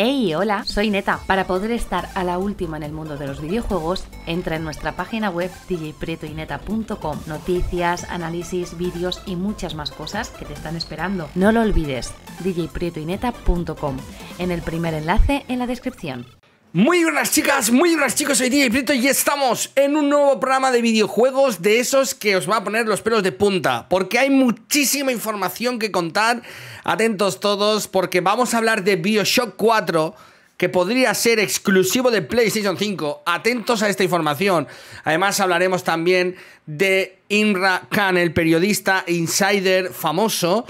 Hey, hola, soy Neta. Para poder estar a la última en el mundo de los videojuegos, entra en nuestra página web djprietoineta.com. Noticias, análisis, vídeos y muchas más cosas que te están esperando. No lo olvides, djprietoineta.com, En el primer enlace en la descripción. Muy buenas chicas, muy buenas chicos, soy DJ y estamos en un nuevo programa de videojuegos de esos que os va a poner los pelos de punta, porque hay muchísima información que contar, atentos todos, porque vamos a hablar de Bioshock 4, que podría ser exclusivo de PlayStation 5, atentos a esta información, además hablaremos también de inra Khan, el periodista insider famoso,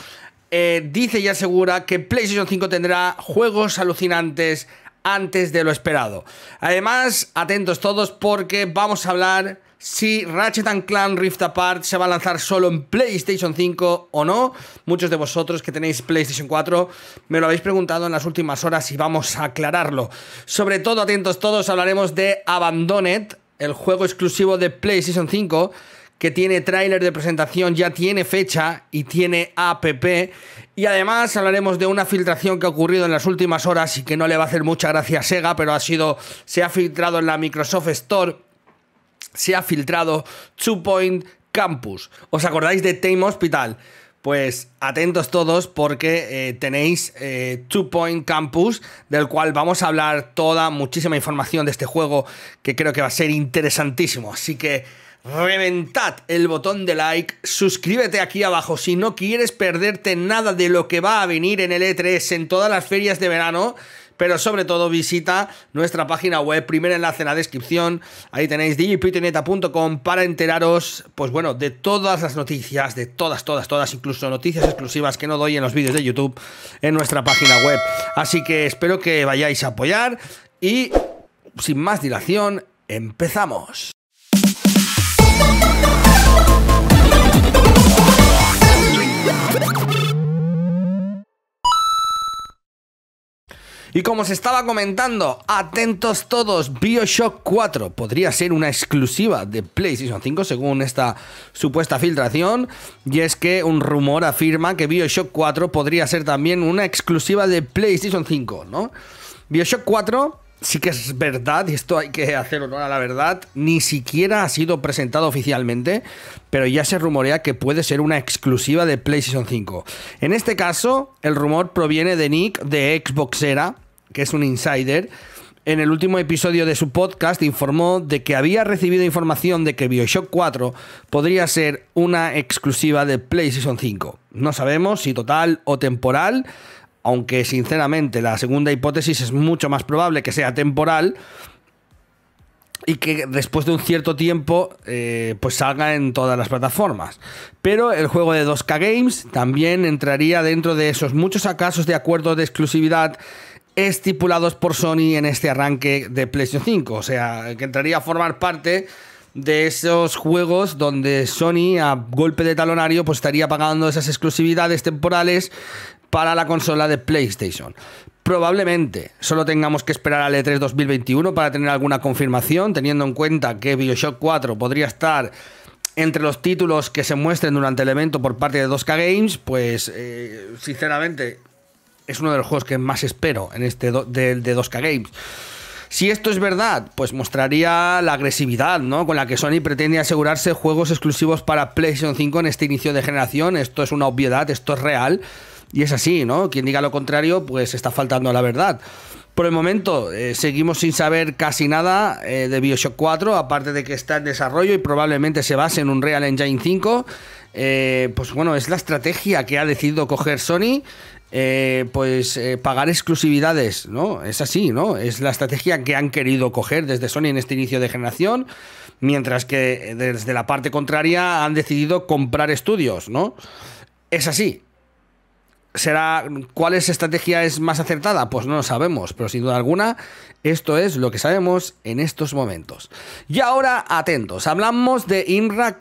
eh, dice y asegura que PlayStation 5 tendrá juegos alucinantes antes de lo esperado. Además, atentos todos porque vamos a hablar si Ratchet Clank Rift Apart se va a lanzar solo en PlayStation 5 o no. Muchos de vosotros que tenéis PlayStation 4 me lo habéis preguntado en las últimas horas y vamos a aclararlo. Sobre todo, atentos todos, hablaremos de Abandoned, el juego exclusivo de PlayStation 5 que tiene tráiler de presentación, ya tiene fecha y tiene app. Y además hablaremos de una filtración que ha ocurrido en las últimas horas y que no le va a hacer mucha gracia a Sega, pero ha sido, se ha filtrado en la Microsoft Store, se ha filtrado Two Point Campus. ¿Os acordáis de Tame Hospital? Pues atentos todos porque eh, tenéis eh, Two Point Campus, del cual vamos a hablar toda muchísima información de este juego que creo que va a ser interesantísimo. Así que Reventad el botón de like, suscríbete aquí abajo si no quieres perderte nada de lo que va a venir en el E3 en todas las ferias de verano, pero sobre todo visita nuestra página web, primer enlace en la descripción, ahí tenéis digipitineta.com para enteraros, pues bueno, de todas las noticias, de todas, todas, todas, incluso noticias exclusivas que no doy en los vídeos de YouTube en nuestra página web. Así que espero que vayáis a apoyar y sin más dilación, empezamos. Y como se estaba comentando, atentos todos, Bioshock 4 podría ser una exclusiva de PlayStation 5 según esta supuesta filtración. Y es que un rumor afirma que Bioshock 4 podría ser también una exclusiva de PlayStation 5, ¿no? Bioshock 4 sí que es verdad, y esto hay que hacer honor a la verdad, ni siquiera ha sido presentado oficialmente, pero ya se rumorea que puede ser una exclusiva de PlayStation 5. En este caso, el rumor proviene de Nick de Xboxera, que es un insider, en el último episodio de su podcast informó de que había recibido información de que Bioshock 4 podría ser una exclusiva de PlayStation 5. No sabemos si total o temporal, aunque sinceramente la segunda hipótesis es mucho más probable que sea temporal y que después de un cierto tiempo eh, pues salga en todas las plataformas. Pero el juego de 2K Games también entraría dentro de esos muchos acasos de acuerdos de exclusividad estipulados por Sony en este arranque de PlayStation 5. O sea, que entraría a formar parte de esos juegos donde Sony a golpe de talonario pues estaría pagando esas exclusividades temporales para la consola de PlayStation. Probablemente solo tengamos que esperar al E3 2021 para tener alguna confirmación, teniendo en cuenta que Bioshock 4 podría estar entre los títulos que se muestren durante el evento por parte de 2K Games, pues eh, sinceramente es uno de los juegos que más espero en este de, 2K Games. Si esto es verdad, pues mostraría la agresividad, ¿no? Con la que Sony pretende asegurarse juegos exclusivos para PlayStation 5 en este inicio de generación. Esto es una obviedad, esto es real. Y es así, ¿no? Quien diga lo contrario, pues está faltando a la verdad. Por el momento, eh, seguimos sin saber casi nada eh, de Bioshock 4, aparte de que está en desarrollo y probablemente se base en un Real Engine 5. Eh, pues bueno, es la estrategia que ha decidido coger Sony eh, pues eh, pagar exclusividades, ¿no? Es así, ¿no? Es la estrategia que han querido coger desde Sony en este inicio de generación, mientras que eh, desde la parte contraria han decidido comprar estudios, ¿no? Es así será cuál es estrategia es más acertada, pues no lo sabemos, pero sin duda alguna esto es lo que sabemos en estos momentos. Y ahora atentos, hablamos de Imra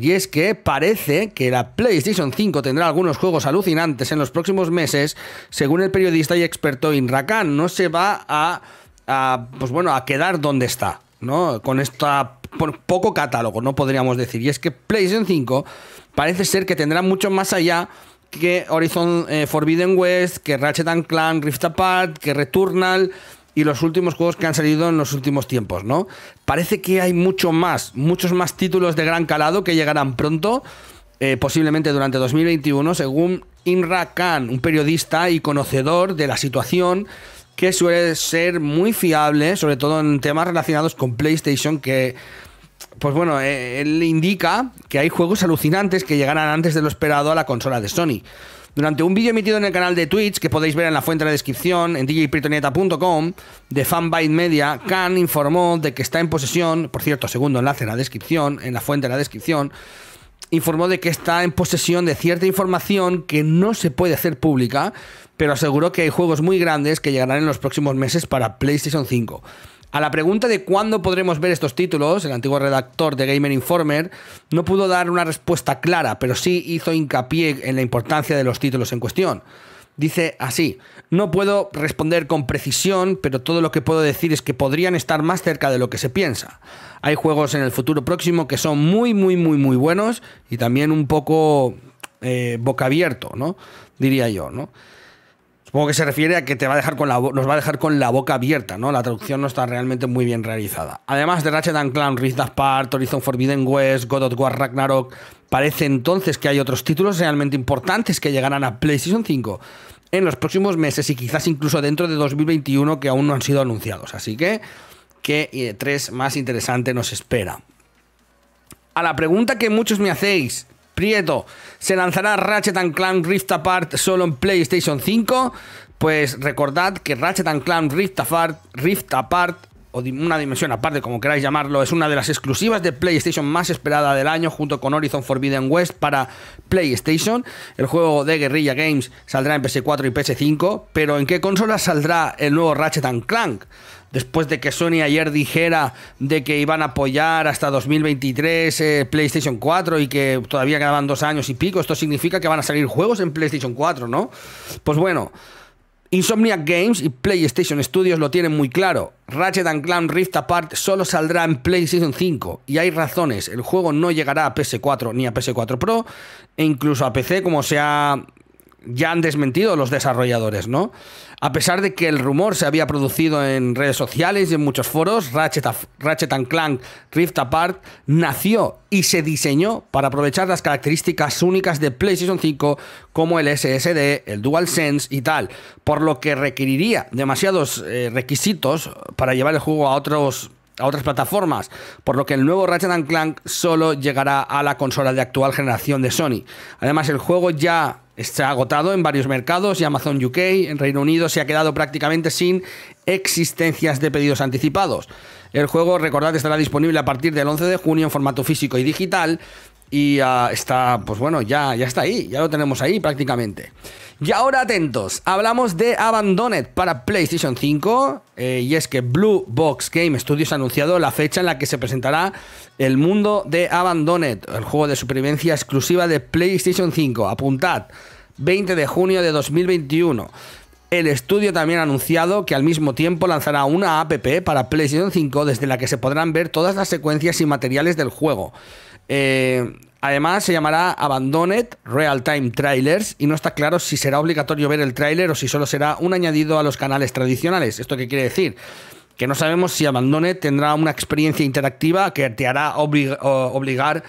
y es que parece que la PlayStation 5 tendrá algunos juegos alucinantes en los próximos meses, según el periodista y experto Imra no se va a, a pues bueno, a quedar donde está, ¿no? Con esta poco catálogo, no podríamos decir. Y es que PlayStation 5 parece ser que tendrá mucho más allá que Horizon eh, Forbidden West, que Ratchet Clank Rift Apart, que Returnal y los últimos juegos que han salido en los últimos tiempos, ¿no? Parece que hay mucho más, muchos más títulos de gran calado que llegarán pronto, eh, posiblemente durante 2021, según Inra Khan, un periodista y conocedor de la situación que suele ser muy fiable, sobre todo en temas relacionados con PlayStation, que pues bueno, eh, él indica que hay juegos alucinantes que llegarán antes de lo esperado a la consola de Sony. Durante un vídeo emitido en el canal de Twitch, que podéis ver en la fuente de la descripción, en djpritoneta.com, de Fanbyte Media, Khan informó de que está en posesión, por cierto, segundo enlace en la descripción, en la fuente de la descripción, informó de que está en posesión de cierta información que no se puede hacer pública, pero aseguró que hay juegos muy grandes que llegarán en los próximos meses para PlayStation 5. A la pregunta de cuándo podremos ver estos títulos, el antiguo redactor de Gamer Informer no pudo dar una respuesta clara, pero sí hizo hincapié en la importancia de los títulos en cuestión. Dice así, no puedo responder con precisión, pero todo lo que puedo decir es que podrían estar más cerca de lo que se piensa. Hay juegos en el futuro próximo que son muy, muy, muy, muy buenos y también un poco eh, boca abierto, ¿no? Diría yo, ¿no? Como que se refiere a que te va a dejar con la, nos va a dejar con la boca abierta, ¿no? La traducción no está realmente muy bien realizada. Además de Ratchet and Clank, Rift Apart, Horizon Forbidden West, God of War Ragnarok, parece entonces que hay otros títulos realmente importantes que llegarán a PlayStation 5 en los próximos meses y quizás incluso dentro de 2021 que aún no han sido anunciados. Así que, ¿qué eh, tres más interesante nos espera? A la pregunta que muchos me hacéis, se lanzará Ratchet Clank Rift Apart solo en PlayStation 5. Pues recordad que Ratchet Clank Rift Apart, Rift Apart o una dimensión aparte, como queráis llamarlo, es una de las exclusivas de PlayStation más esperada del año, junto con Horizon Forbidden West para PlayStation. El juego de Guerrilla Games saldrá en PS4 y PS5, pero ¿en qué consola saldrá el nuevo Ratchet Clank? después de que Sony ayer dijera de que iban a apoyar hasta 2023 eh, PlayStation 4 y que todavía quedaban dos años y pico, esto significa que van a salir juegos en PlayStation 4, ¿no? Pues bueno. Insomniac Games y PlayStation Studios lo tienen muy claro. Ratchet Clank Rift Apart solo saldrá en PlayStation 5 y hay razones. El juego no llegará a PS4 ni a PS4 Pro e incluso a PC como sea ya han desmentido los desarrolladores, ¿no? A pesar de que el rumor se había producido en redes sociales y en muchos foros, Ratchet, Clank Rift Apart nació y se diseñó para aprovechar las características únicas de PlayStation 5 como el SSD, el DualSense y tal, por lo que requeriría demasiados eh, requisitos para llevar el juego a otros a otras plataformas, por lo que el nuevo Ratchet Clank solo llegará a la consola de actual generación de Sony. Además, el juego ya Está agotado en varios mercados y Amazon UK en Reino Unido se ha quedado prácticamente sin existencias de pedidos anticipados. El juego, recordad, estará disponible a partir del 11 de junio en formato físico y digital y ah, está, pues bueno, ya, ya está ahí, ya lo tenemos ahí prácticamente. Y ahora atentos, hablamos de Abandoned para PlayStation 5 eh, y es que Blue Box Game Studios ha anunciado la fecha en la que se presentará el mundo de Abandoned, el juego de supervivencia exclusiva de PlayStation 5. Apuntad, 20 de junio de 2021. El estudio también ha anunciado que al mismo tiempo lanzará una app para PlayStation 5 desde la que se podrán ver todas las secuencias y materiales del juego. Eh, además se llamará Abandoned Real Time Trailers y no está claro si será obligatorio ver el trailer o si solo será un añadido a los canales tradicionales. ¿Esto qué quiere decir? Que no sabemos si Abandoned tendrá una experiencia interactiva que te hará obligar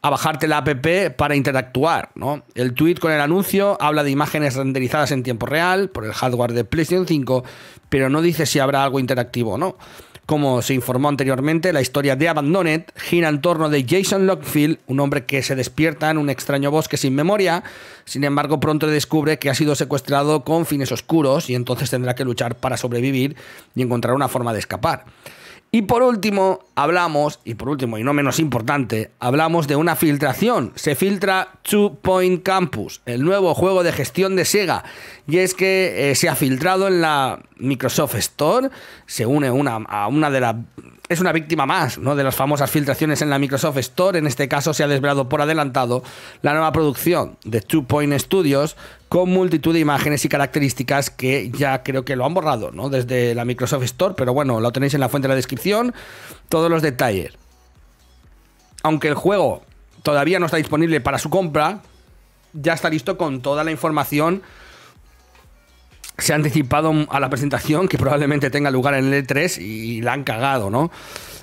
a bajarte la app para interactuar. ¿no? El tweet con el anuncio habla de imágenes renderizadas en tiempo real por el hardware de PlayStation 5, pero no dice si habrá algo interactivo o no. Como se informó anteriormente, la historia de Abandoned gira en torno de Jason Lockfield, un hombre que se despierta en un extraño bosque sin memoria, sin embargo pronto descubre que ha sido secuestrado con fines oscuros y entonces tendrá que luchar para sobrevivir y encontrar una forma de escapar. Y por último, hablamos, y por último y no menos importante, hablamos de una filtración. Se filtra Two Point Campus, el nuevo juego de gestión de Sega. Y es que eh, se ha filtrado en la Microsoft Store se une una, a una de las... Es una víctima más de las famosas filtraciones en la Microsoft Store. En este caso se ha desvelado por adelantado la nueva producción de Two Point Studios con multitud de imágenes y características que ya creo que lo han borrado desde la Microsoft Store. Pero bueno, lo tenéis en la fuente de la descripción. Todos los detalles. Aunque el juego todavía no está disponible para su compra, ya está listo con toda la información se ha anticipado a la presentación que probablemente tenga lugar en el E3 y la han cagado, ¿no?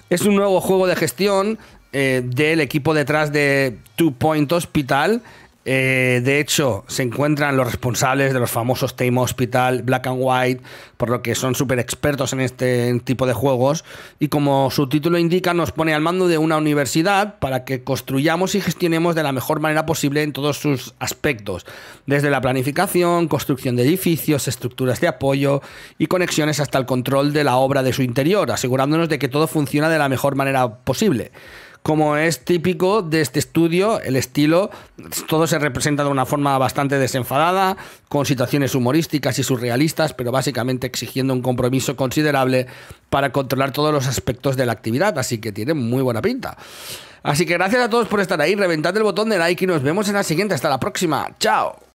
Es un nuevo juego de gestión eh, del equipo detrás de Two Point Hospital eh, de hecho, se encuentran los responsables de los famosos Tame Hospital, Black and White, por lo que son súper expertos en este tipo de juegos. Y como su título indica, nos pone al mando de una universidad para que construyamos y gestionemos de la mejor manera posible en todos sus aspectos, desde la planificación, construcción de edificios, estructuras de apoyo y conexiones hasta el control de la obra de su interior, asegurándonos de que todo funciona de la mejor manera posible como es típico de este estudio, el estilo, todo se representa de una forma bastante desenfadada, con situaciones humorísticas y surrealistas, pero básicamente exigiendo un compromiso considerable para controlar todos los aspectos de la actividad, así que tiene muy buena pinta. Así que gracias a todos por estar ahí, reventad el botón de like y nos vemos en la siguiente, hasta la próxima, chao.